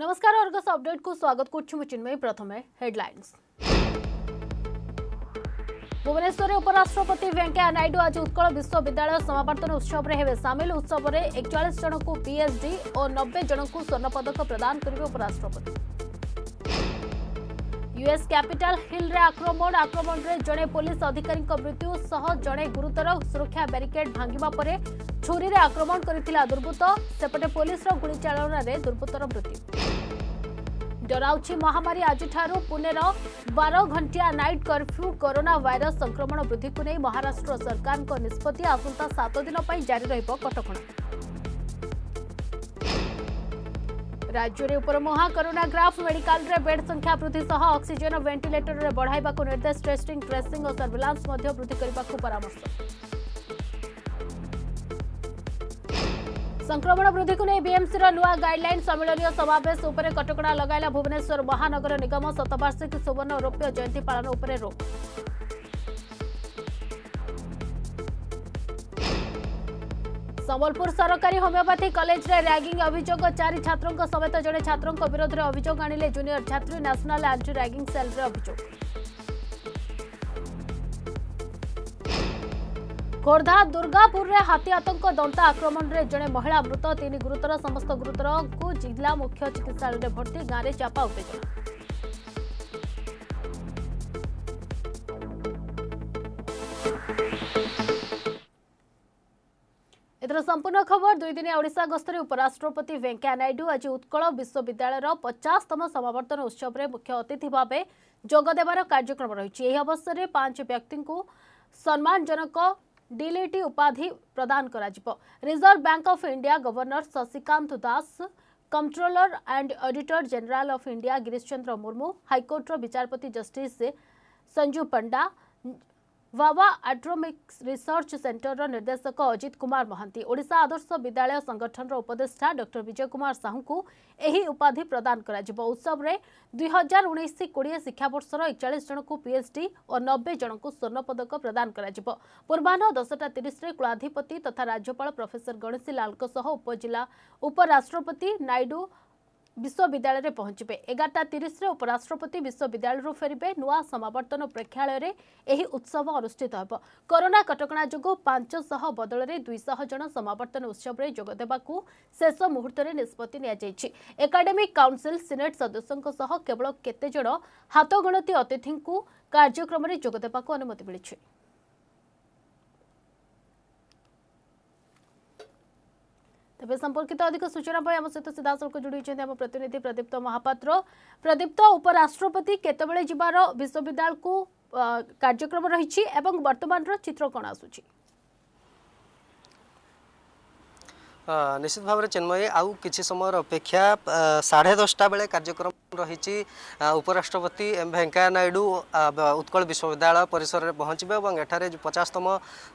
नमस्कार Argus update को स्वागत करुँ प्रथम हेडलाइंस भुवनेश्वर उपराष्ट्रपति वेंकैया नायडू आज उत्कल विश्वविद्यालय समावर्तन उत्सव हे सामिल उत्सव में एकचाश जन को पीएचडी और नब्बे जन को स्वर्ण पदक प्रदान करेंगे उपराष्ट्रपति यूएस कैपिटल हिल रे आक्रमण आक्रमण रे जड़े पुलिस अधिकारी मृत्यु सह जड़े गुरुतर सुरक्षा बारिकेड भांगा पर छुरी से आक्रमण कर दुर्वृत्त सेपटे पुलिस गुड़चाचन दुर्बृत्तर मृत्यु डराउि महामारी आज पुणेर बार घंटिया नाइट कर्फ्यू करोना भाइर संक्रमण वृद्धि को नहीं महाराष्ट्र सरकार निष्पत्ति आसंता सात दिन जारी रटक ରାଜ୍ୟରେ ଉପରମୁହାଁ କରୋନା ଗ୍ରାଫ୍ ମେଡିକାଲରେ ବେଡ୍ ସଂଖ୍ୟା ବୃଦ୍ଧି ସହ ଅକ୍ସିଜେନ୍ ଓ ଭେଣ୍ଟିଲେଟରରେ ବଢ଼ାଇବାକୁ ନିର୍ଦ୍ଦେଶ ଟେଷ୍ଟିଂ ଟ୍ରେସିଂ ଓ ସର୍ଭିଲାନ୍ସ ମଧ୍ୟ ବୃଦ୍ଧି କରିବାକୁ ପରାମର୍ଶ ସଂକ୍ରମଣ ବୃଦ୍ଧିକୁ ନେଇ ବିଏମ୍ସିର ନୂଆ ଗାଇଡ୍ଲାଇନ୍ ସମ୍ମିଳନୀୟ ସମାବେଶ ଉପରେ କଟକଣା ଲଗାଇଲା ଭୁବନେଶ୍ୱର ମହାନଗର ନିଗମ ଶତବାର୍ଷିକୀ ସୁବର୍ଣ୍ଣ ରୌପ୍ୟ ଜୟନ୍ତୀ ପାଳନ ଉପରେ ରୋକ୍ ସମ୍ବଲପୁର ସରକାରୀ ହୋମିଓପାଥି କଲେଜରେ ର୍ୟାଗିଂ ଅଭିଯୋଗ ଚାରି ଛାତ୍ରଙ୍କ ସମେତ ଜଣେ ଛାତ୍ରଙ୍କ ବିରୋଧରେ ଅଭିଯୋଗ ଆଣିଲେ ଜୁନିୟର ଛାତ୍ରୀ ନ୍ୟାସନାଲ ଆଣ୍ଟି ର୍ୟାଗିଂ ସେଲ୍ରେ ଅଭିଯୋଗ ଖୋର୍ଦ୍ଧା ଦୁର୍ଗାପୁରରେ ହାତୀ ଆତଙ୍କ ଦନ୍ତା ଆକ୍ରମଣରେ ଜଣେ ମହିଳା ମୃତ ତିନି ଗୁରୁତର ସମସ୍ତ ଗୁରୁତରଙ୍କୁ ଜିଲ୍ଲା ମୁଖ୍ୟ ଚିକିତ୍ସାଳୟରେ ଭର୍ତ୍ତି ଗାଁରେ ଚାପା ଉତ୍ତେଜନା সম্পূর্ণ খবর দুই দিনিয়া ওড়শা গস্তরে উপরাষ্ট্রপতি ভেঙ্কাইয়া নাইডু আজ উৎকল বিশ্ববিদ্যালয়ের পচাশতম সমাবর্তন উৎসবের মুখ্য অতিথি ভাবে যোগ দেবার কার্যক্রম রয়েছে এই অবসরের পাঁচ ব্যক্তি সম্মানজনক ডিলিটি উপাধি প্রদান করা reserve bank of India governor Shashikanta Das controller and auditor general of India Girish Chandra Murmu हाइकोर्टर विचारपति justice Sanju Panda Bhabha atomic research ସେଣ୍ଟରର ନିର୍ଦ୍ଦେଶକ ଅଜିତ କୁମାର ମହାନ୍ତି ଓଡ଼ିଶା ଆଦର୍ଶ ବିଦ୍ୟାଳୟ ସଂଗଠନର ଉପଦେଷ୍ଟା ଡକ୍ଟର ବିଜୟ କୁମାର ସାହୁଙ୍କୁ ଏହି ଉପାଧି ପ୍ରଦାନ କରାଯିବ ଉତ୍ସବରେ ଦୁଇ ହଜାର ଉଣେଇଶ କୋଡ଼ିଏ ଶିକ୍ଷାବର୍ଷର ଏକଚାଳିଶ ଜଣଙ୍କୁ ପିଏଚ୍ଡି ଓ ନବେ ଜଣଙ୍କୁ ସ୍ୱର୍ଣ୍ଣ ପଦକ ପ୍ରଦାନ କରାଯିବ ପୂର୍ବାହ୍ନ ଦଶଟା ତିରିଶରେ କୁଳାଧିପତି ତଥା ରାଜ୍ୟପାଳ ପ୍ରଫେସର ଗଣେଶୀ ଲାଲଙ୍କ ସହ ଉପଜିଲ୍ଲା ଉପରାଷ୍ଟ୍ରପତି ନାଇଡୁ ବିଶ୍ୱବିଦ୍ୟାଳୟରେ ପହଞ୍ଚିବେ ଏଗାରଟା ତିରିଶରେ ଉପରାଷ୍ଟ୍ରପତି ବିଶ୍ୱବିଦ୍ୟାଳୟରୁ ଫେରିବେ ନୂଆ ସମାବର୍ତ୍ତନ ପ୍ରେକ୍ଷାଳୟରେ ଏହି ଉତ୍ସବ ଅନୁଷ୍ଠିତ ହେବ କରୋନା କଟକଣା ଯୋଗୁଁ ପାଞ୍ଚଶହ ବଦଳରେ ଦୁଇଶହ ଜଣ ସମାବର୍ତ୍ତନ ଉତ୍ସବରେ ଯୋଗଦେବାକୁ ଶେଷ ମୁହୂର୍ତ୍ତରେ ନିଷ୍ପତ୍ତି ନିଆଯାଇଛି ଏକାଡେମିକ କାଉନ୍ସିଲ୍ ସିନେଟ୍ ସଦସ୍ୟଙ୍କ ସହ କେବଳ କେତେଜଣ ହାତଗଣତି ଅତିଥିଙ୍କୁ କାର୍ଯ୍ୟକ୍ରମରେ ଯୋଗଦେବାକୁ ଅନୁମତି ମିଳିଛି বেসম্পর্কিত অধিক সুচনা পায় আম সৈদ সিতাসলক জড়িত আছেন আম প্রতিনিধি প্রদীপ্ত মহাপাত্র প্রদীপ্ত উপরাষ্ট্রপতি কতবেলে জিবার বিশ্ববিদ্যালয় কো কার্যক্রম রহিছি এবং বর্তমানর চিত্র করনা সুচি ନିଶ୍ଚିତ ଭାବରେ ଚିନ୍ମୟୀ ଆଉ କିଛି ସମୟର ଅପେକ୍ଷା ସାଢ଼େ ଦଶଟା ବେଳେ କାର୍ଯ୍ୟକ୍ରମ ରହିଛି ଉପରାଷ୍ଟ୍ରପତି ଏମ୍ ଭେଙ୍କୟା ନାଇଡ଼ୁ ଉତ୍କଳ ବିଶ୍ୱବିଦ୍ୟାଳୟ ପରିସରରେ ପହଞ୍ଚିବେ ଏବଂ ଏଠାରେ ଯେଉଁ ପଚାଶତମ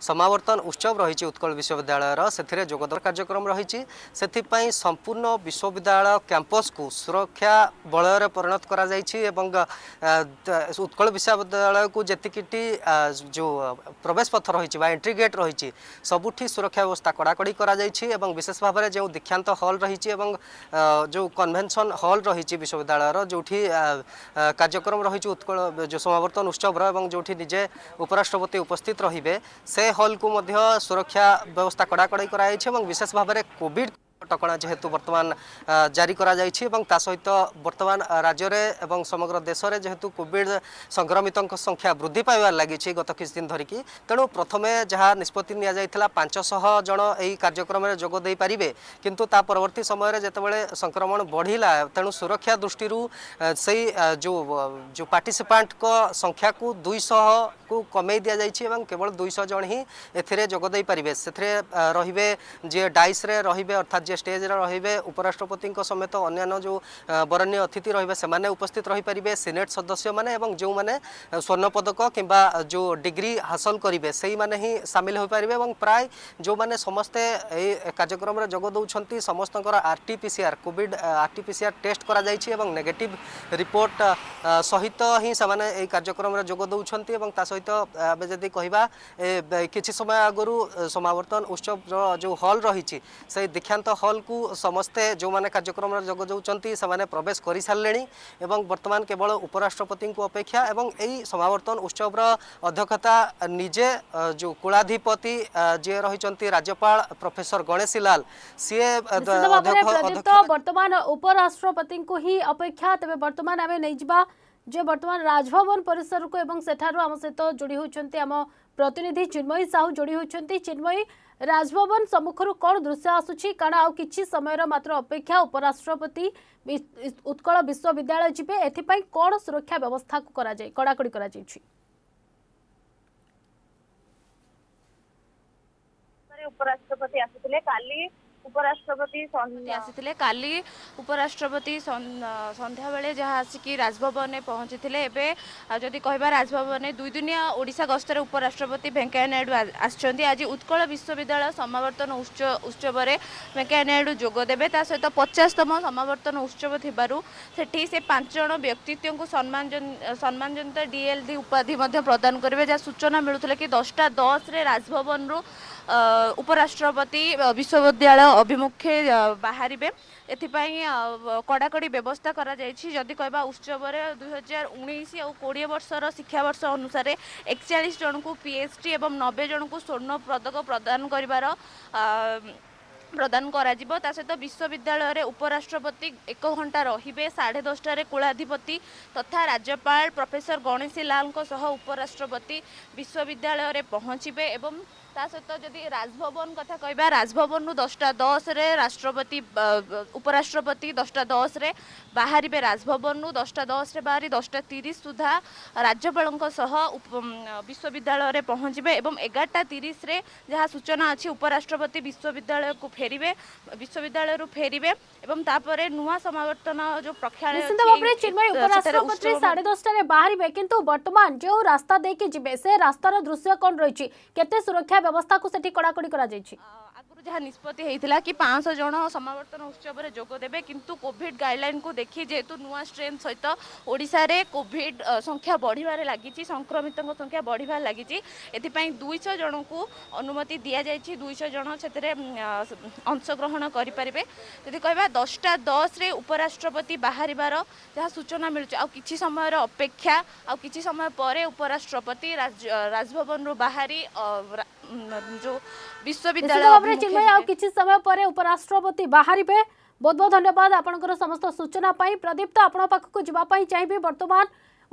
ସମାବର୍ତ୍ତନ ଉତ୍ସବ ରହିଛି ଉତ୍କଳ ବିଶ୍ୱବିଦ୍ୟାଳୟର ସେଥିରେ ଯୋଗଦାନ କାର୍ଯ୍ୟକ୍ରମ ରହିଛି ସେଥିପାଇଁ ସମ୍ପୂର୍ଣ୍ଣ ବିଶ୍ୱବିଦ୍ୟାଳୟ କ୍ୟାମ୍ପସକୁ ସୁରକ୍ଷା ବଳୟରେ ପରିଣତ କରାଯାଇଛି ଏବଂ ଉତ୍କଳ ବିଶ୍ୱବିଦ୍ୟାଳୟକୁ ଯେତିକିଟି ଯେଉଁ ପ୍ରବେଶ ପଥ ରହିଛି ବା ଏଣ୍ଟ୍ରି ଗେଟ୍ ରହିଛି ସବୁଠି ସୁରକ୍ଷା ବ୍ୟବସ୍ଥା କଡ଼ାକଡ଼ି କରାଯାଇଛି ଏବଂ বিশেষ ভাবে যে দীক্ষান্ত হল রয়েছে এবং যে কনভেনশন হল রয়েছে বিশ্ববিদ্যালয়ের যেটি কার্যক্রম রয়েছে উৎকল যে সমাবর্তন উৎসবর এবং যেটি নিজে উপরাষ্ট্রপতি উপস্থিত রহবে সে হল হলকু সুরক্ষা ব্যবস্থা কড়াকড়াই করা হয়েছে এবং বিশেষ ভাবে কোভিড କଟକଣା ଯେହେତୁ ବର୍ତ୍ତମାନ ଜାରି କରାଯାଇଛି ଏବଂ ତା ସହିତ ବର୍ତ୍ତମାନ ରାଜ୍ୟରେ ଏବଂ ସମଗ୍ର ଦେଶରେ ଯେହେତୁ କୋଭିଡ୍ ସଂକ୍ରମିତଙ୍କ ସଂଖ୍ୟା ବୃଦ୍ଧି ପାଇବାରେ ଲାଗିଛି ଗତ କିଛି ଦିନ ଧରିକି ତେଣୁ ପ୍ରଥମେ ଯାହା ନିଷ୍ପତ୍ତି ନିଆଯାଇଥିଲା ପାଞ୍ଚଶହ ଜଣ ଏହି କାର୍ଯ୍ୟକ୍ରମରେ ଯୋଗ ଦେଇପାରିବେ କିନ୍ତୁ ତା ପରବର୍ତ୍ତୀ ସମୟରେ ଯେତେବେଳେ ସଂକ୍ରମଣ ବଢ଼ିଲା ତେଣୁ ସୁରକ୍ଷା ଦୃଷ୍ଟିରୁ ସେଇ ଯେଉଁ ଯେଉଁ ପାର୍ଟିସିପାଣ୍ଟଙ୍କ ସଂଖ୍ୟାକୁ ଦୁଇଶହକୁ କମେଇ ଦିଆଯାଇଛି ଏବଂ କେବଳ ଦୁଇଶହ ଜଣ ହିଁ ଏଥିରେ ଯୋଗ ଦେଇପାରିବେ ସେଥିରେ ରହିବେ ଯିଏ ଡାଇସ୍ରେ ରହିବେ ଅର୍ଥାତ୍ যে স্টেজে রহবে উপরাষ্ট্রপতি সমেত অন্যান্য যে বরণীয় অতিথি রহবে সে উপস্থিত রহিপারে সিনেট সদস্য মানে এবং যে স্বর্ণ পদক কিংবা যে ডিগ্রি হাসল করবে সেই মানে হি সামিল হয়ে পারে এবং প্রায় যে মানে সমস্তে এই কার্যক্রমে যোগ দৌঁছেন সমস্ত আরটিপিসিআর কোভিড আরটিপিসিআর টেস্ট করা যাই এবং নেগেটিভ রিপোর্ট সহিত হি সে এই কার্যক্রমে যোগ দৌঁছেন এবং তা সহ আমি যদি কহা কিছু সময় আগর সমাবর্তন উৎসব যে হল রয়েছে সেই দীক্ষান্ত हल को समस्ते जो मैंने कार्यक्रम जग जोने प्रवेश कर सारे एवं बर्तमान केवल उपराष्ट्रपति को अपेक्षा एवं यही समावर्तन उत्सव अध्यक्षता निजे जो कुलाधिपति जी रही राज्यपाल प्रफेसर गणेशी लाल सी बर्तमान उपराष्ट्रपति को ही अपेक्षा तेज बर्तमान आम नहीं जा যে বর্তমান রাজভবন পরিসরক এবং সেঠার আমার সহ जोड़ी হচ্ছেন আমার প্রতিনিধি চিন্ময়ী সাহু যোড়ি হচ্ছেন ରାଜଭବନ ସମ୍ମୁଖରୁ କ'ଣ ଦୃଶ୍ୟ ଆସୁଛି କାରଣ ଆଉ କିଛି ସମୟର ମାତ୍ର ଅପେକ୍ଷା ଉପରାଷ୍ଟ୍ରପତି ଉତ୍କଳ ବିଶ୍ୱବିଦ୍ୟାଳୟ ଯିବେ ଏଥିପାଇଁ କ'ଣ ସୁରକ୍ଷା ବ୍ୟବସ୍ଥାକୁ କରାଯାଏ କଡ଼ାକଡ଼ି କରାଯାଇଛି ଉପରାଷ୍ଟ୍ରପତି ଆସିଥିଲେ କାଲି ଉପରାଷ୍ଟ୍ରପତି କାଲି ଉପରାଷ୍ଟ୍ରପତି ସନ୍ଧ୍ୟାବେଳେ ଯାହା ଆସିକି ରାଜଭବନରେ ପହଞ୍ଚିଥିଲେ ଏବେ ଯଦି କହିବା ରାଜଭବନରେ ଦୁଇଦିନିଆ ଓଡ଼ିଶା ଗସ୍ତରେ ଉପରାଷ୍ଟ୍ରପତି ଭେଙ୍କୟା ନାଇଡୁ ଆସିଛନ୍ତି ଆଜି ଉତ୍କଳ ବିଶ୍ୱବିଦ୍ୟାଳୟ ସମାବର୍ତ୍ତନ ଉତ୍ସବରେ ଭେଙ୍କୟା ନାଇଡୁ ଯୋଗ ଦେବେ ତା ସହିତ ପଚାଶତମ ସମାବର୍ତ୍ତନ ଉତ୍ସବ ଥିବାରୁ ସେଠି ସେ ପାଞ୍ଚ ଜଣ ବ୍ୟକ୍ତିତ୍ୱଙ୍କୁ ସମ୍ମାନଜନିତ ଡିଏଲ୍ଡି ଉପାଧି ମଧ୍ୟ ପ୍ରଦାନ କରିବେ ଯାହା ସୂଚନା ମିଳୁଥିଲା କି ଦଶଟା ଦଶରେ ରାଜଭବନରୁ উপরাষ্ট্রপতি বিশ্ববিদ্যালয় অভিমুখে বাহারে এথিপাই কড়াকড়ি ব্যবস্থা করা যাইছি যদি কহবা উৎসবরে দুই হাজার উনিশ আ কোড়িয়ে বর্ষর শিক্ষাবর্ষ অনুসারে একচাশ জনক পিএচডি এবং নবে জনক স্বর্ণ পদক প্রদান করবার প্রদান করা তা সহ বিশ্ববিদ্যালয়ের উপরাষ্ট্রপতি এক ঘণ্টা রহবে সাড়ে দশটার কুলাধিপতি তথা রাজ্যপাল প্রফেসর গণেশী লাল উপরাষ্ট্রপতি বিশ্ববিদ্যালয়ের পৌঁছবে এবং ତା ସହିତ ଯଦି ରାଜଭବନ କଥା କହିବା ରାଜଭବନରୁ ଦଶଟା ଦଶରେ ରାଷ୍ଟ୍ରପତି ଉପରାଷ୍ଟ୍ରପତି ଦଶଟା ଦଶରେ ବାହାରିବେ ରାଜଭବନରୁ ଦଶଟା ଦଶରେ ବାହାରି ଦଶଟା ତିରିଶ ସୁଦ୍ଧା ରାଜ୍ୟପାଳଙ୍କ ସହ ବିଶ୍ୱବିଦ୍ୟାଳୟରେ ପହଞ୍ଚିବେ ଏବଂ ଏଗାରଟା ତିରିଶରେ ଯାହା ସୂଚନା ଅଛି ଉପରାଷ୍ଟ୍ରପତି ବିଶ୍ୱବିଦ୍ୟାଳୟକୁ ଫେରିବେ ବିଶ୍ୱବିଦ୍ୟାଳୟରୁ ଫେରିବେ ଏବଂ ତାପରେ ନୂଆ ସମାବର୍ତ୍ତନ ଯେଉଁ ପ୍ରକ୍ଷାଳୟ ଉପରାଷ୍ଟ୍ରପତି ସାଢ଼େ ଦଶଟାରେ ବାହାରିବେ କିନ୍ତୁ ବର୍ତ୍ତମାନ ଯେଉଁ ରାସ୍ତା ଦେଇକି ଯିବେ ସେ ରାସ୍ତାର ଦୃଶ୍ୟ କ'ଣ ରହିଛି କେତେ ସୁରକ୍ଷା ବ୍ୟବସ୍ଥାକୁ ସେଠି କଡ଼ାକଡ଼ି କରାଯାଇଛି যা নিষ্পতি হয়েছিল কি পাঁচশ জন সমাবর্তন উৎসবের যোগ দেবে কিন্তু কোভিড গাইডলাইন কু দেখি যেহেতু নূয় স্ট্রেন সহিত ওড়শার কোভিড সংখ্যা বড়িবার লাগিছি সংক্রমিত সংখ্যা বড়িবার লাগিছি এথিপাই দুইশ জনকু অনুমতি দিয়া যাই দুইশ জন সেতরে অংশগ্রহণ করিপারিবে যদি কহবা দশটা দশরে উপরাষ্ট্রপতি বাহারিবার যা সূচনা মিলুছে আউ কিছু সময়ের অপেক্ষা আউ কিছু সময় পরে উপরাষ্ট্রপতি রাজভবনরু বাহারি যে বিশ্ববিদ্যালয় समय आउ किछि समय परे उपराष्ट्रपति बाहरिबे बहुत बहुत धन्यवाद आपणकर समस्त सूचना पाई तो आपण पाखक जवा पाई चाहिबे वर्तमान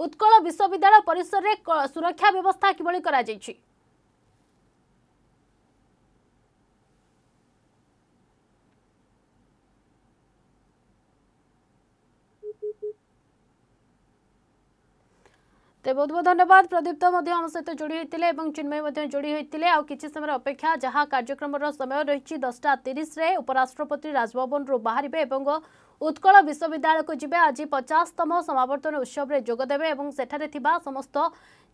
उत्कल विश्वविद्यालय परिसर रे सुरक्षा व्यवस्था किभଳି करा जाइछि ତେବେ ବହୁତ ବହୁତ ଧନ୍ୟବାଦ ପ୍ରଦୀପ୍ତ ମଧ୍ୟ ଆମ ସହିତ ଯୋଡ଼ି ହୋଇଥିଲେ ଏବଂ ଚିନ୍ମୟ ମଧ୍ୟ ଯୋଡ଼ି ହୋଇଥିଲେ ଆଉ କିଛି ସମୟ ଅପେକ୍ଷା ଯାହା କାର୍ଯ୍ୟକ୍ରମର ସମୟ ରହିଛି ଦଶଟା ତିରିଶରେ ଉପରାଷ୍ଟ୍ରପତି ରାଜଭବନରୁ ବାହାରିବେ ଏବଂ ଉତ୍କଳ ବିଶ୍ୱବିଦ୍ୟାଳୟକୁ ଯିବେ ଆଜି ପଚାଶତମ ସମାବର୍ତ୍ତନ ଉତ୍ସବରେ ଯୋଗଦେବେ ଏବଂ ସେଠାରେ ଥିବା ସମସ୍ତ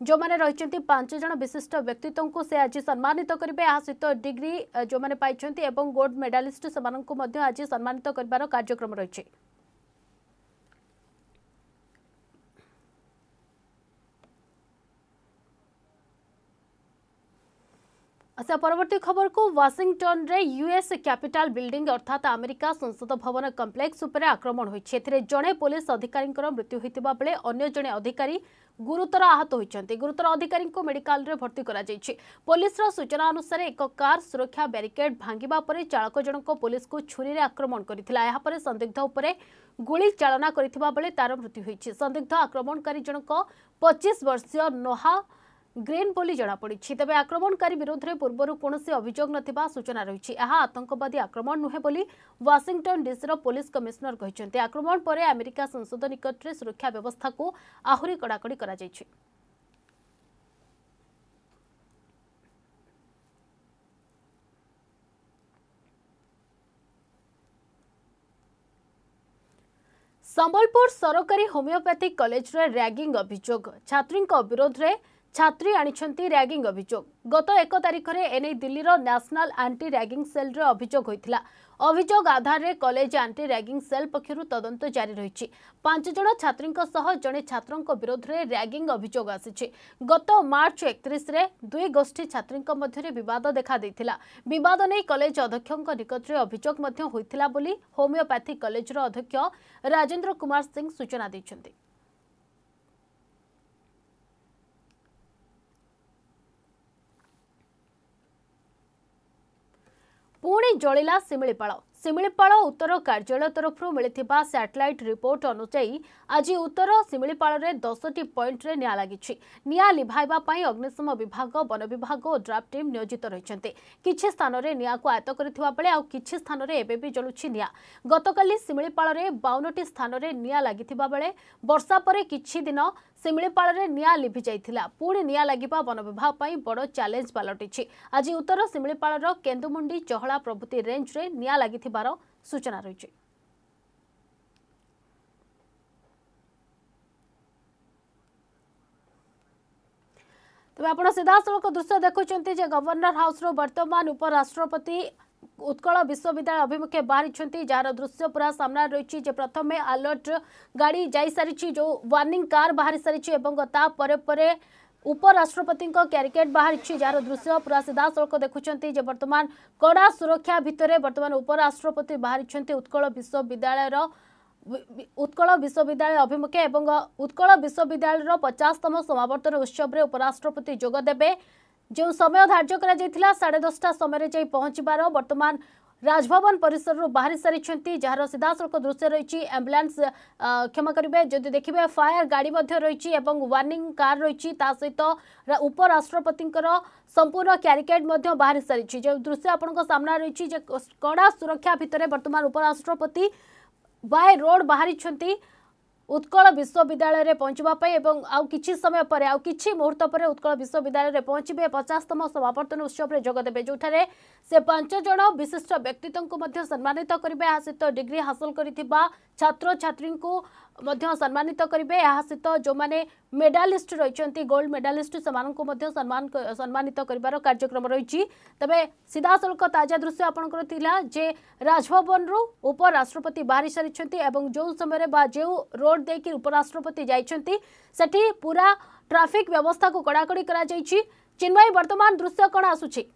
ଯେଉଁମାନେ ରହିଛନ୍ତି ପାଞ୍ଚ ଜଣ ବିଶିଷ୍ଟ ବ୍ୟକ୍ତିତ୍ୱଙ୍କୁ ସେ ଆଜି ସମ୍ମାନିତ କରିବେ ଏହା ସହିତ ଡିଗ୍ରୀ ଯେଉଁମାନେ ପାଇଛନ୍ତି ଏବଂ ଗୋଲ୍ଡ ମେଡାଲିଷ୍ଟ ସେମାନଙ୍କୁ ମଧ୍ୟ ଆଜି ସମ୍ମାନିତ କରିବାର କାର୍ଯ୍ୟକ୍ରମ ରହିଛି ଆଚ୍ଛା ପରବର୍ତ୍ତୀ ଖବରକୁ ୱାଶିଂଟନରେ ୟୁଏସ୍ କ୍ୟାପିଟାଲ ବିଲ୍ଡିଂ ଅର୍ଥାତ ଆମେରିକା ସଂସଦ ଭବନ କମ୍ପ୍ଲେକ୍ସ ଉପରେ ଆକ୍ରମଣ ହୋଇଛି ଏଥିରେ ଜଣେ ପୋଲିସ ଅଧିକାରୀଙ୍କର ମୃତ୍ୟୁ ହୋଇଥିବା ବେଳେ ଅନ୍ୟ ଜଣେ ଅଧିକାରୀ ଗୁରୁତର ଆହତ ହୋଇଛନ୍ତି ଗୁରୁତର ଅଧିକାରୀଙ୍କୁ ମେଡିକାଲରେ ଭର୍ତ୍ତି କରାଯାଇଛି ପୋଲିସର ସୂଚନା ଅନୁସାରେ ଏକ କାର୍ ସୁରକ୍ଷା ବ୍ୟାରିକେଡ୍ ଭାଙ୍ଗିବା ପରେ ଚାଳକ ଜଣକ ପୋଲିସକୁ ଛୁରୀରେ ଆକ୍ରମଣ କରିଥିଲା ଏହାପରେ ସନ୍ଦିଗ୍ଧ ଉପରେ ଗୁଳି ଚାଳନା କରିଥିବା ବେଳେ ତାର ମୃତ୍ୟୁ ହୋଇଛି ସନ୍ଦିଗ୍ଧ ଆକ୍ରମଣକାରୀ ଜଣକ ପଚିଶ ବର୍ଷୀୟ ନୋହା ଗ୍ରେନ୍ ବୋଲି ଜଣାପଡ଼ିଛି ତେବେ ଆକ୍ରମଣକାରୀ ବିରୁଦ୍ଧରେ ପୂର୍ବରୁ କୌଣସି ଅଭିଯୋଗ ନଥିବା ସୂଚନା ରହିଛି ଏହା ଆତଙ୍କବାଦୀ ଆକ୍ରମଣ ନୁହେଁ ବୋଲି ୱାଶିଂଟନ୍ ଡିସିର ପୋଲିସ କମିଶନର କହିଛନ୍ତି ଆକ୍ରମଣ ପରେ ଆମେରିକା ସଂସଦ ନିକଟରେ ସୁରକ୍ଷା ବ୍ୟବସ୍ଥାକୁ ଆହୁରି କଡ଼ାକଡ଼ି କରାଯାଇଛି ସମ୍ବଲପୁର ସରକାରୀ ହୋମିଓପାଥି କଲେଜରେ ର୍ୟାଗିଙ୍ଗ ଅଭିଯୋଗ ଛାତ୍ରୀଙ୍କ ବିରୋଧରେ ଛାତ୍ରୀ ଆଣିଛନ୍ତି ର୍ୟାଗିଂ ଅଭିଯୋଗ ଗତ ଏକ ତାରିଖରେ ଏନେଇ ଦିଲ୍ଲୀର ନ୍ୟାସନାଲ୍ ଆଣ୍ଟି ର୍ୟାଗିଂ ସେଲ୍ରେ ଅଭିଯୋଗ ହୋଇଥିଲା ଅଭିଯୋଗ ଆଧାରରେ କଲେଜ ଆଣ୍ଟି ର୍ୟାଗିଂ ସେଲ୍ ପକ୍ଷରୁ ତଦନ୍ତ ଜାରି ରହିଛି ପାଞ୍ଚ ଜଣ ଛାତ୍ରୀଙ୍କ ସହ ଜଣେ ଛାତ୍ରଙ୍କ ବିରୋଧରେ ର୍ୟାଗିଂ ଅଭିଯୋଗ ଆସିଛି ଗତ ମାର୍ଚ୍ଚ ଏକତିରିଶରେ ଦୁଇ ଗୋଷ୍ଠୀ ଛାତ୍ରୀଙ୍କ ମଧ୍ୟରେ ବିବାଦ ଦେଖାଦେଇଥିଲା ବିବାଦ ନେଇ କଲେଜ ଅଧ୍ୟକ୍ଷଙ୍କ ନିକଟରେ ଅଭିଯୋଗ ମଧ୍ୟ ହୋଇଥିଲା ବୋଲି ହୋମିଓପାଥି କଲେଜର ଅଧ୍ୟକ୍ଷ ରାଜେନ୍ଦ୍ର କୁମାର ସିଂ ସୂଚନା ଦେଇଛନ୍ତି ପୁଣି ଜଳିଲା ଶିମିଳିପାଳ ଶିମିଳିପାଳ ଉତ୍ତର କାର୍ଯ୍ୟାଳୟ ତରଫରୁ ମିଳିଥିବା ସ୍ୟାଟେଲାଇଟ୍ ରିପୋର୍ଟ ଅନୁଯାୟୀ ଆଜି ଉତ୍ତର ଶିମିଳିପାଳରେ ଦଶଟି ପଏଣ୍ଟରେ ନିଆଁ ଲାଗିଛି ନିଆଁ ଲିଭାଇବା ପାଇଁ ଅଗ୍ନିଶମ ବିଭାଗ ବନ ବିଭାଗ ଓ ଡ୍ରାଫ୍ ଟିମ୍ ନିୟୋଜିତ ରହିଛନ୍ତି କିଛି ସ୍ଥାନରେ ନିଆଁକୁ ଆୟତ୍ତ କରିଥିବା ବେଳେ ଆଉ କିଛି ସ୍ଥାନରେ ଏବେ ବି ଜଳୁଛି ନିଆଁ ଗତକାଲି ଶିମିଳିପାଳରେ ବାଉନଟି ସ୍ଥାନରେ ନିଆଁ ଲାଗିଥିବା ବେଳେ ବର୍ଷା ପରେ କିଛି ଦିନ ଶିମିଳିପାଳରେ ନିଆଁ ଲିଭି ଯାଇଥିଲା ପୁଣି ନିଆଁ ଲାଗିବା ବନ ବିଭାଗ ପାଇଁ ବଡ଼ ଚ୍ୟାଲେଞ୍ଜ ପାଲଟିଛି ଆଜି ଉତ୍ତର ଶିମିଳିପାଳର କେନ୍ଦୁମୁଣ୍ଡି ଚହଳା ପ୍ରଭୃତି ରେଞ୍ଜରେ ନିଆଁ ଲାଗିଥିବା ହେବାର ସୂଚନା ରହିଛି ତେବେ ଆପଣ ସିଧାସଳଖ ଦୃଶ୍ୟ ଦେଖୁଛନ୍ତି ଯେ ଗଭର୍ଣ୍ଣର ହାଉସ୍ରୁ ବର୍ତ୍ତମାନ ଉପରାଷ୍ଟ୍ରପତି ଉତ୍କଳ ବିଶ୍ୱବିଦ୍ୟାଳୟ ଅଭିମୁଖେ ବାହାରିଛନ୍ତି ଯାହାର ଦୃଶ୍ୟ ପୁରା ସାମ୍ନାରେ ରହିଛି ଯେ ପ୍ରଥମେ ଆଲର୍ଟ ଗାଡ଼ି ଯାଇସାରିଛି ଯେଉଁ ୱାର୍ଣ୍ଣିଂ କାର୍ ବାହାରି ସାରିଛି ଏବଂ ତା ପରେ ପରେ उपराष्ट्रपति क्यारिकेट बाहरी जार दृश्य पूरा सीधासख देखुं बर्तमान कड़ा सुरक्षा भितर बर्तमान उपराष्ट्रपति बाहरी उत्कल विश्वविद्यालय उत्कल विश्वविद्यालय अभिमुखे एवं उत्कल विश्वविद्यालय पचासतम समावर्तन उत्सव में उपराष्ट्रपति जोगदेवे जो समय धार्य कर साढ़े दसटा समय पहुंचबार बर्तमान राजभवन परिसर बाहरी सारी सीधा सीधासख दृश्य रही आंबुलांस क्षमा करेंगे जदि देखिए फायर गाड़ी रही वार्निंग कार रही सहित उपराष्ट्रपति संपूर्ण क्यारिकेड बाहरी सारी जो दृश्य आपना रही कड़ा सुरक्षा भितर बर्तमान उपराष्ट्रपति बाय रोड बाहरी ଉତ୍କଳ ବିଶ୍ୱବିଦ୍ୟାଳୟରେ ପହଞ୍ଚିବା ପାଇଁ ଏବଂ ଆଉ କିଛି ସମୟ ପରେ ଆଉ କିଛି ମୁହୂର୍ତ୍ତ ପରେ ଉତ୍କଳ ବିଶ୍ୱବିଦ୍ୟାଳୟରେ ପହଞ୍ଚିବେ ପଚାଶତମ ସମାବର୍ତ୍ତନ ଉତ୍ସବରେ ଯୋଗଦେବେ ଯେଉଁଠାରେ ସେ ପାଞ୍ଚ ଜଣ ବିଶିଷ୍ଟ ବ୍ୟକ୍ତିତ୍ୱଙ୍କୁ ମଧ୍ୟ ସମ୍ମାନିତ କରିବେ ଏହା ସହିତ ଡିଗ୍ରୀ ହାସଲ କରିଥିବା ଛାତ୍ରଛାତ୍ରୀଙ୍କୁ सम्मानित करेंगे यहाँ सहित जो मैंने मेडालीस्ट रही गोल्ड मेडालीस्ट से सम्मानित कर कार्यक्रम रही तेज सीधा सीधासलख ताजा दृश्य आपंकर जे राजभवन रु उपराष्ट्रपति बाहरी सारी जो समय जो रोड देखिए उपराष्ट्रपति जाठी पूरा ट्राफिक व्यवस्था को कड़ाकड़ी करमय चिन्मयी बर्तमान दृश्य कौन आसूरी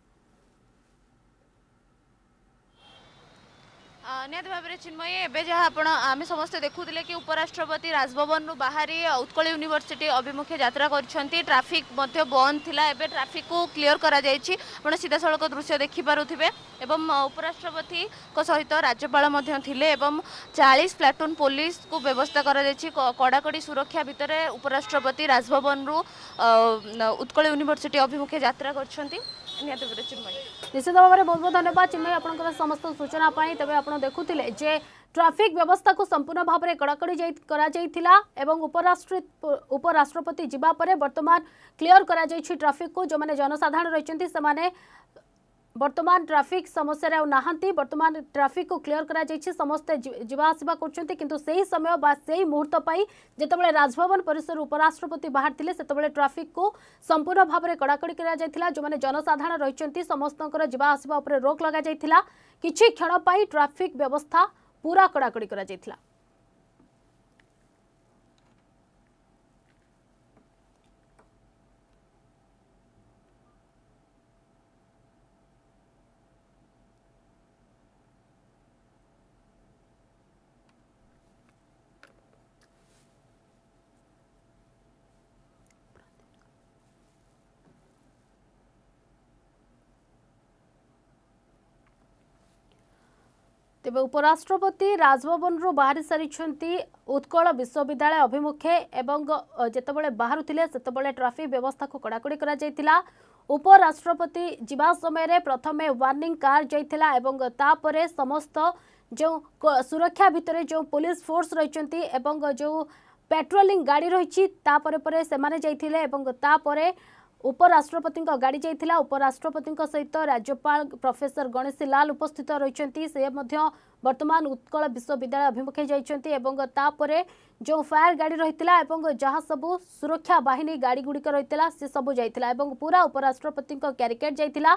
ନିହାତି ଭାବରେ ଚିନ୍ମୟୀ ଏବେ ଯାହା ଆପଣ ଆମେ ସମସ୍ତେ ଦେଖୁଥିଲେ କି ଉପରାଷ୍ଟ୍ରପତି ରାଜଭବନରୁ ବାହାରି ଉତ୍କଳ ୟୁନିଭର୍ସିଟି ଅଭିମୁଖେ ଯାତ୍ରା କରିଛନ୍ତି ଟ୍ରାଫିକ୍ ମଧ୍ୟ ବନ୍ଦ ଥିଲା ଏବେ ଟ୍ରାଫିକ୍କୁ କ୍ଲିଅର କରାଯାଇଛି ଆପଣ ସିଧାସଳଖ ଦୃଶ୍ୟ ଦେଖିପାରୁଥିବେ ଏବଂ ଉପରାଷ୍ଟ୍ରପତିଙ୍କ ସହିତ ରାଜ୍ୟପାଳ ମଧ୍ୟ ଥିଲେ ଏବଂ ଚାଳିଶ ପ୍ଲାଟୁନ୍ ପୋଲିସକୁ ବ୍ୟବସ୍ଥା କରାଯାଇଛି କଡ଼ାକଡ଼ି ସୁରକ୍ଷା ଭିତରେ ଉପରାଷ୍ଟ୍ରପତି ରାଜଭବନରୁ ଉତ୍କଳ ୟୁନିଭର୍ସିଟି ଅଭିମୁଖେ ଯାତ୍ରା କରିଛନ୍ତି ନିହାତି ଭାବରେ ଚିନ୍ମୟୀ ନିଶ୍ଚିତ ଭାବରେ ବହୁତ ବହୁତ ଧନ୍ୟବାଦ ଚିନ୍ମୟୀ ଆପଣଙ୍କର ସମସ୍ତ ସୂଚନା ପାଇଁ ତେବେ ଆପଣ देखुले ट्राफिक व्यवस्था को संपूर्ण भाव में कड़ाकड़ी उपराष्ट्रपति जावाप बर्तमान क्लीयर कर ट्राफिक को जो मैंने जनसाधारण रही बर्तमान ट्राफिक समस्या आहत बर्तमान ट्राफिक को क्लीयर कर समस्ते जावासवा कर समय मुहूर्त पर जितेबाला राजभवन परिसर उपराष्ट्रपति बाहर थे से ट्राफिक को संपूर्ण भाव में कड़ाकड़ी जो मैंने जनसाधारण रही समस्त जावास रोक लग है କିଛି କ୍ଷଣ ପାଇଁ ଟ୍ରାଫିକ୍ ବ୍ୟବସ୍ଥା ପୁରା କଡ଼ାକଡ଼ି କରାଯାଇଥିଲା ତେବେ ଉପରାଷ୍ଟ୍ରପତି ରାଜଭବନରୁ ବାହାରି ସାରିଛନ୍ତି ଉତ୍କଳ ବିଶ୍ୱବିଦ୍ୟାଳୟ ଅଭିମୁଖେ ଏବଂ ଯେତେବେଳେ ବାହାରୁଥିଲେ ସେତେବେଳେ ଟ୍ରାଫିକ୍ ବ୍ୟବସ୍ଥାକୁ କଡ଼ାକଡ଼ି କରାଯାଇଥିଲା ଉପରାଷ୍ଟ୍ରପତି ଯିବା ସମୟରେ ପ୍ରଥମେ ୱାର୍ଣ୍ଣିଂ କାର୍ ଯାଇଥିଲା ଏବଂ ତାପରେ ସମସ୍ତ ଯେଉଁ ସୁରକ୍ଷା ଭିତରେ ଯେଉଁ ପୋଲିସ ଫୋର୍ସ ରହିଛନ୍ତି ଏବଂ ଯେଉଁ ପେଟ୍ରୋଲିଂ ଗାଡ଼ି ରହିଛି ତାପରେ ପରେ ସେମାନେ ଯାଇଥିଲେ ଏବଂ ତାପରେ उपराष्ट्रपति गाड़ी जाता उपराष्ट्रपति सहित राज्यपाल प्रफेसर गणेशी लाल उपस्थित रही वर्तमान उत्कल विश्वविद्यालय अभिमुखे जापर जो फायर गाड़ी रही जहाँ सब सुरक्षा बाहन गाड़ी गुड़िक रही से सब जा पूरा उपराष्ट्रपति क्यारिकेट जा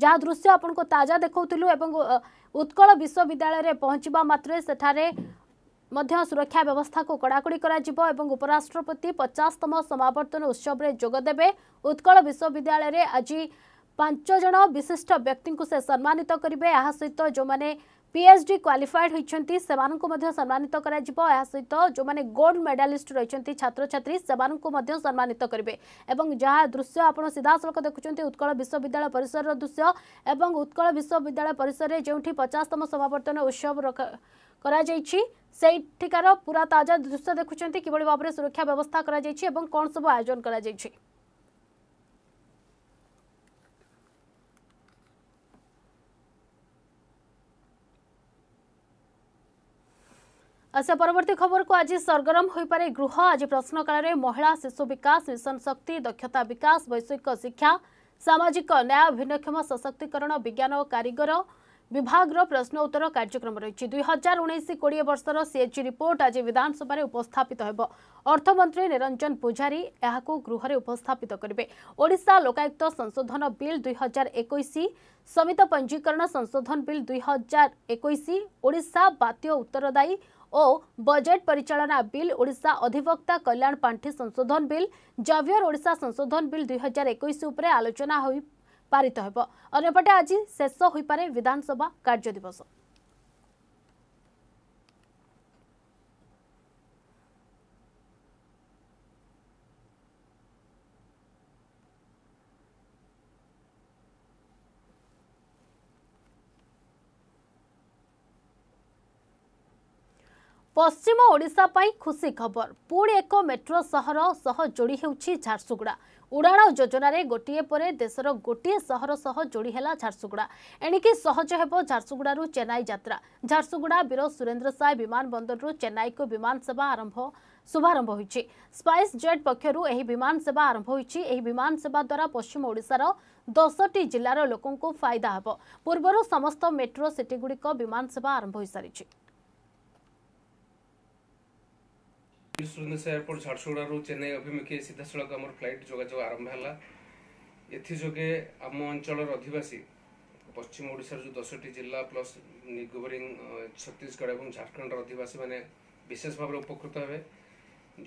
जहाँ दृश्य आपको ताजा देखा उत्कल विश्वविद्यालय पहुँचवा मात्र सेठे ମଧ୍ୟ ସୁରକ୍ଷା ବ୍ୟବସ୍ଥାକୁ କଡ଼ାକଡ଼ି କରାଯିବ ଏବଂ ଉପରାଷ୍ଟ୍ରପତି ପଚାଶତମ ସମାବର୍ତ୍ତନ ଉତ୍ସବରେ ଯୋଗଦେବେ ଉତ୍କଳ ବିଶ୍ୱବିଦ୍ୟାଳୟରେ ଆଜି ପାଞ୍ଚ ଜଣ ବିଶିଷ୍ଟ ବ୍ୟକ୍ତିଙ୍କୁ ସେ ସମ୍ମାନିତ କରିବେ ଏହା ସହିତ ଯେଉଁମାନେ ପିଏଚ୍ଡି କ୍ୱାଲିଫାଏଡ୍ ହୋଇଛନ୍ତି ସେମାନଙ୍କୁ ମଧ୍ୟ ସମ୍ମାନିତ କରାଯିବ ଏହା ସହିତ ଯେଉଁମାନେ ଗୋଲ୍ଡ ମେଡାଲିଷ୍ଟ ରହିଛନ୍ତି ଛାତ୍ରଛାତ୍ରୀ ସେମାନଙ୍କୁ ମଧ୍ୟ ସମ୍ମାନିତ କରିବେ ଏବଂ ଯାହା ଦୃଶ୍ୟ ଆପଣ ସିଧାସଳଖ ଦେଖୁଛନ୍ତି ଉତ୍କଳ ବିଶ୍ୱବିଦ୍ୟାଳୟ ପରିସରର ଦୃଶ୍ୟ ଏବଂ ଉତ୍କଳ ବିଶ୍ୱବିଦ୍ୟାଳୟ ପରିସରରେ ଯେଉଁଠି ପଚାଶତମ ସମାବର୍ତ୍ତନ ଉତ୍ସବ କରାଯାଇଛି ସେଇଠିକାର ପୁରା ତାଜା ଦୃଶ୍ୟ ଦେଖୁଛନ୍ତି କିଭଳି ଭାବରେ ସୁରକ୍ଷା ବ୍ୟବସ୍ଥା କରାଯାଇଛି ଏବଂ କ'ଣ ସବୁ ଆୟୋଜନ କରାଯାଇଛି ସେ ପରବର୍ତ୍ତୀ ଖବରକୁ ଆଜି ସରଗରମ ହୋଇପାରେ ଗୃହ ଆଜି ପ୍ରଶ୍ନକାଳରେ ମହିଳା ଶିଶୁ ବିକାଶ ମିଶନ ଶକ୍ତି ଦକ୍ଷତା ବିକାଶ ବୈଷୟିକ ଶିକ୍ଷା ସାମାଜିକ ନ୍ୟାୟ ଭିନ୍ନକ୍ଷମ ସଶକ୍ତିକରଣ ବିଜ୍ଞାନ ଓ କାରିଗର विभाग प्रश्न उत्तर कार्यक्रम रही दुई हजार उन्नीस कोड़े वर्षर सीएचई रिपोर्ट आज विधानसभा उपस्थापित हो अर्थमंत्री निरंजन पूजारी यहाँ गृह उपस्थापित करेंगे ओडा लोकायुक्त संशोधन बिल दुई हजार समित पंजीकरण संशोधन बिल दुई हजार बात्य उत्तरदायी ओ बजेट परिचालना बिल ओडा अधिवक्ता कल्याण पांठि संशोधन बिल जवियर ओडा संशोधन बिल दुई हजार एक आलोचना ପାରିତ ହେବ ଅନ୍ୟପଟେ ଆଜି ଶେଷ ହୋଇପାରେ ବିଧାନସଭା କାର୍ଯ୍ୟ ଦିବସ ପଶ୍ଚିମ ଓଡ଼ିଶା ପାଇଁ ଖୁସି ଖବର ପୁଣି ଏକ ମେଟ୍ରୋ ସହର ସହ ଯୋଡ଼ି ହେଉଛି ଝାରସୁଗୁଡ଼ା ଉଡ଼ାଣ ଯୋଜନାରେ ଗୋଟିଏ ପରେ ଦେଶର ଗୋଟିଏ ସହର ସହ ଯୋଡ଼ି ହେଲା ଝାରସୁଗୁଡ଼ା ଏଣିକି ସହଜ ହେବ ଝାରସୁଗୁଡ଼ାରୁ ଚେନ୍ନାଇ ଯାତ୍ରା ଝାରସୁଗୁଡ଼ା ବୀର ସୁରେନ୍ଦ୍ର ସାଏ ବିମାନ ବନ୍ଦରରୁ ଚେନ୍ନାଇକୁ ବିମାନ ସେବା ଆରମ୍ଭ ଶୁଭାରମ୍ଭ ହୋଇଛି ସ୍ପାଇସ୍ ଜେଟ୍ ପକ୍ଷରୁ ଏହି ବିମାନ ସେବା ଆରମ୍ଭ ହୋଇଛି ଏହି ବିମାନ ସେବା ଦ୍ୱାରା ପଶ୍ଚିମ ଓଡ଼ିଶାର ଦଶଟି ଜିଲ୍ଲାର ଲୋକଙ୍କୁ ଫାଇଦା ହେବ ପୂର୍ବରୁ ସମସ୍ତ ମେଟ୍ରୋ ସିଟିଗୁଡ଼ିକ ବିମାନ ସେବା ଆରମ୍ଭ ହୋଇସାରିଛି ସୁରେନ୍ଦ୍ର ଏୟାରପୋର୍ଟ ଝାରସୁଗୁଡ଼ାରୁ ଚେନ୍ନାଇ ଅଭିମୁଖେ ସିଧାସଳଖ ଆମର ଫ୍ଲାଇଟ୍ ଯୋଗାଯୋଗ ଆରମ୍ଭ ହେଲା ଏଥିଯୋଗେ ଆମ ଅଞ୍ଚଳର ଅଧିବାସୀ ପଶ୍ଚିମ ଓଡ଼ିଶାର ଯେଉଁ ଦଶଟି ଜିଲ୍ଲା ପ୍ଲସ୍ ନିଗୋବରିଂ ଛତିଶଗଡ଼ ଏବଂ ଝାଡ଼ଖଣ୍ଡର ଅଧିବାସୀମାନେ ବିଶେଷ ଭାବରେ ଉପକୃତ ହେବେ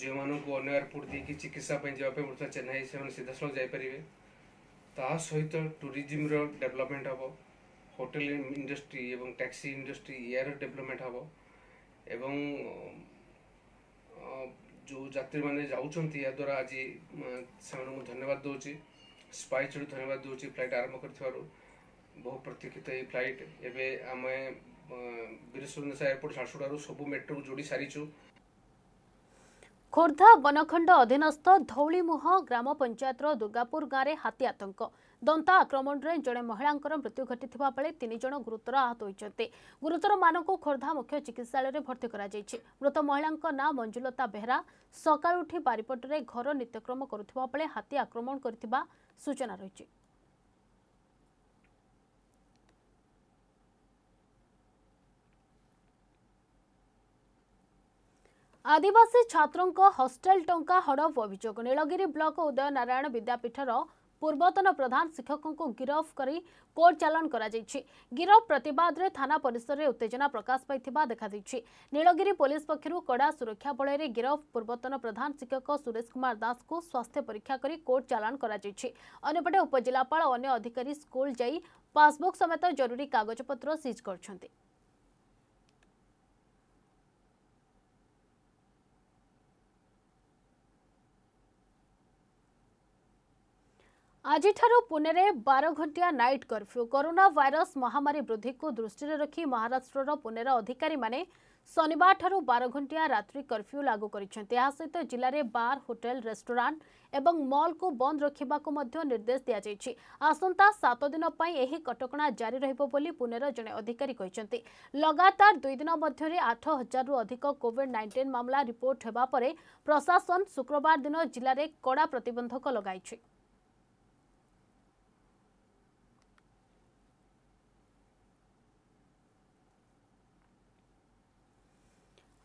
ଯେଉଁମାନଙ୍କୁ ଅନ୍ୟ ଏୟାରପୋର୍ଟ ଦେଇକି ଚିକିତ୍ସା ପାଇଁ ଯିବା ପାଇଁ ପଡ଼ୁଥିଲା ଚେନ୍ନାଇ ସେମାନେ ସିଧାସଳଖ ଯାଇପାରିବେ ତାହା ସହିତ ଟୁରିଜିମ୍ର ଡେଭଲପମେଣ୍ଟ ହେବ ହୋଟେଲ ଇଣ୍ଡଷ୍ଟ୍ରି ଏବଂ ଟ୍ୟାକ୍ସି ଇଣ୍ଡଷ୍ଟ୍ରି ଏହାର ଡେଭଲପମେଣ୍ଟ ହେବ ଏବଂ ଯେଉଁ ଯାତ୍ରୀମାନେ ଯାଉଛନ୍ତି ଏହାଦ୍ୱାରା ଆଜି ସେମାନଙ୍କୁ ଧନ୍ୟବାଦ ଦେଉଛି ସ୍ପାଇସିରୁ ଧନ୍ୟବାଦ ଦେଉଛି ଫ୍ଲାଇଟ୍ ଆରମ୍ଭ କରିଥିବାରୁ ବହୁ ପ୍ରତୀକ୍ଷିତ ଏହି ଫ୍ଲାଇଟ୍ ଏବେ ଆମେ ବୀରସୁରେନ୍ଦ୍ର ସାହି ଏୟାରପୋର୍ଟ ଝାରସୁଡ଼ାରୁ ସବୁ ମେଟ୍ରୋକୁ ଯୋଡ଼ି ସାରିଛୁ ଖୋର୍ଦ୍ଧା ବନଖଣ୍ଡ ଅଧୀନସ୍ଥ ଧଉଳିମୁହ ଗ୍ରାମ ପଞ୍ଚାୟତର ଦୁର୍ଗାପୁର ଗାଁରେ ହାତୀ ଆତଙ୍କ ଦନ୍ତା ଆକ୍ରମଣରେ ଜଣେ ମହିଳାଙ୍କର ମୃତ୍ୟୁ ଘଟିଥିବା ବେଳେ ତିନି ଜଣ ଗୁରୁତର ଆହତ ହୋଇଛନ୍ତି ଗୁରୁତରମାନଙ୍କୁ ଖୋର୍ଦ୍ଧା ମୁଖ୍ୟ ଚିକିତ୍ସାଳୟରେ ଭର୍ତ୍ତି କରାଯାଇଛି ମୃତ ମହିଳାଙ୍କ ନାଁ ମଞ୍ଜୁଲତା ବେହେରା ସକାଳୁ ଉଠି ବାରିପଟରେ ଘର ନିତ୍ୟକ୍ରମ କରୁଥିବା ବେଳେ ହାତୀ ଆକ୍ରମଣ କରିଥିବା ସୂଚନା ରହିଛି ଆଦିବାସୀ ଛାତ୍ରଙ୍କ ହଷ୍ଟେଲ ଟଙ୍କା ହଡପ ଅଭିଯୋଗ ନୀଳଗିରି ବ୍ଲକ ଉଦୟ ନାରାୟଣ ବିଦ୍ୟାପୀଠର ପୂର୍ବତନ ପ୍ରଧାନ ଶିକ୍ଷକଙ୍କୁ ଗିରଫ କରି କୋର୍ଟ ଚାଲାଣ କରାଯାଇଛି ଗିରଫ ପ୍ରତିବାଦରେ ଥାନା ପରିସରରେ ଉତ୍ତେଜନା ପ୍ରକାଶ ପାଇଥିବା ଦେଖାଦେଇଛି ନୀଳଗିରି ପୋଲିସ ପକ୍ଷରୁ କଡ଼ା ସୁରକ୍ଷା ବଳୟରେ ଗିରଫ ପୂର୍ବତନ ପ୍ରଧାନ ଶିକ୍ଷକ ସୁରେଶ କୁମାର ଦାସଙ୍କୁ ସ୍ୱାସ୍ଥ୍ୟ ପରୀକ୍ଷା କରି କୋର୍ଟ ଚାଲାଣ କରାଯାଇଛି ଅନ୍ୟପଟେ ଉପଜିଲ୍ଲାପାଳ ଅନ୍ୟ ଅଧିକାରୀ ସ୍କୁଲ ଯାଇ ପାସବୁକ୍ ସମେତ ଜରୁରୀ କାଗଜପତ୍ର ସିଜ୍ କରିଛନ୍ତି ଆଜିଠାରୁ ପୁନେରେ ବାର ଘଣ୍ଟିଆ ନାଇଟ୍ କର୍ଫ୍ୟୁ କରୋନା ଭାଇରସ୍ ମହାମାରୀ ବୃଦ୍ଧିକୁ ଦୃଷ୍ଟିରେ ରଖି ମହାରାଷ୍ଟ୍ରର ପୁନେର ଅଧିକାରୀମାନେ ଶନିବାରଠାରୁ ବାର ଘଣ୍ଟିଆ ରାତ୍ରି କର୍ଫ୍ୟୁ ଲାଗୁ କରିଛନ୍ତି ଏହା ସହିତ ଜିଲ୍ଲାରେ ବାର୍ ହୋଟେଲ ରେଷ୍ଟୁରାଣ୍ଟ ଏବଂ ମଲ୍କୁ ବନ୍ଦ ରଖିବାକୁ ମଧ୍ୟ ନିର୍ଦ୍ଦେଶ ଦିଆଯାଇଛି ଆସନ୍ତା ସାତ ଦିନ ପାଇଁ ଏହି କଟକଣା ଜାରି ରହିବ ବୋଲି ପୁନେର ଜଣେ ଅଧିକାରୀ କହିଛନ୍ତି ଲଗାତାର ଦୁଇ ଦିନ ମଧ୍ୟରେ ଆଠ ହଜାରରୁ ଅଧିକ କୋଭିଡ୍ ନାଇଣ୍ଟିନ୍ ମାମଲା ରିପୋର୍ଟ ହେବା ପରେ ପ୍ରଶାସନ ଶୁକ୍ରବାର ଦିନ ଜିଲ୍ଲାରେ କଡ଼ା ପ୍ରତିବନ୍ଧକ ଲଗାଇଛି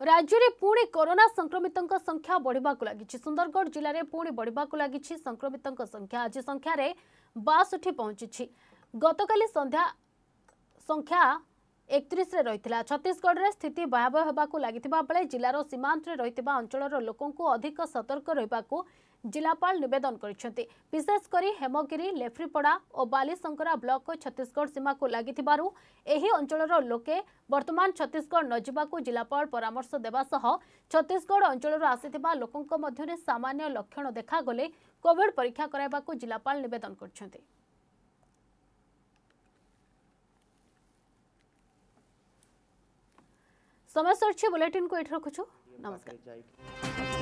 ରାଜ୍ୟରେ ପୁଣି କରୋନା ସଂକ୍ରମିତଙ୍କ ସଂଖ୍ୟା ବଢ଼ିବାକୁ ଲାଗିଛି ସୁନ୍ଦରଗଡ଼ ଜିଲ୍ଲାରେ ପୁଣି ବଢ଼ିବାକୁ ଲାଗିଛି ସଂକ୍ରମିତଙ୍କ ସଂଖ୍ୟା ଆଜି ସଂଖ୍ୟାରେ ବାଷଠି ପହଞ୍ଚିଛି ଗତକାଲି ସନ୍ଧ୍ୟା ସଂଖ୍ୟା ଏକତିରିଶରେ ରହିଥିଲା ଛତିଶଗଡ଼ରେ ସ୍ଥିତି ଭୟାବହ ହେବାକୁ ଲାଗିଥିବା ବେଳେ ଜିଲ୍ଲାର ସୀମାନ୍ତରେ ରହିଥିବା ଅଞ୍ଚଳର ଲୋକଙ୍କୁ ଅଧିକ ସତର୍କ ରହିବାକୁ ଜିଲ୍ଲାପାଳ ନିବେଦନ କରିଛନ୍ତି ବିଶେଷ କରି ହେମଗିରି ଲେଫ୍ରିପଡ଼ା ଓ ବାଲିଶଙ୍କରା ବ୍ଲକର ଛତିଶଗଡ଼ ସୀମାକୁ ଲାଗିଥିବାରୁ ଏହି ଅଞ୍ଚଳର ଲୋକେ ବର୍ତ୍ତମାନ ଛତିଶଗଡ଼ ନଯିବାକୁ ଜିଲ୍ଲାପାଳ ପରାମର୍ଶ ଦେବା ସହ ଛତିଶଗଡ଼ ଅଞ୍ଚଳରୁ ଆସିଥିବା ଲୋକଙ୍କ ମଧ୍ୟରେ ସାମାନ୍ୟ ଲକ୍ଷଣ ଦେଖାଗଲେ କୋଭିଡ୍ ପରୀକ୍ଷା କରାଇବାକୁ ଜିଲ୍ଲାପାଳ ନିବେଦନ କରିଛନ୍ତି समय सर्च बुलेटिन को ये रखुचु नमस्कार